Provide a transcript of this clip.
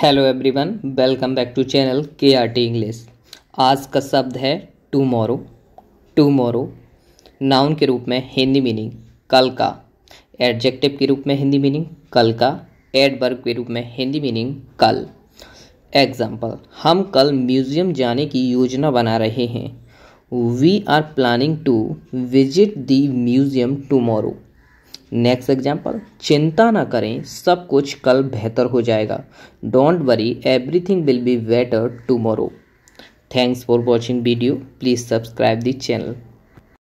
hello everyone welcome back to channel K R T English आज का शब्द है टूमोरो टूमोरो नाउन के रूप में हिंदी मीनिंग कल का एडजेक्टिव के रूप में हिंदी मीनिंग कल का एडवर्ब के रूप में हिंदी मीनिंग कल एग्जाम्पल हम कल म्यूज़ियम जाने की योजना बना रहे हैं we are planning to visit the museum tomorrow next example चिंता ना करें सब कुछ कल बेहतर हो जाएगा don't worry everything will be better tomorrow thanks for watching video please subscribe the channel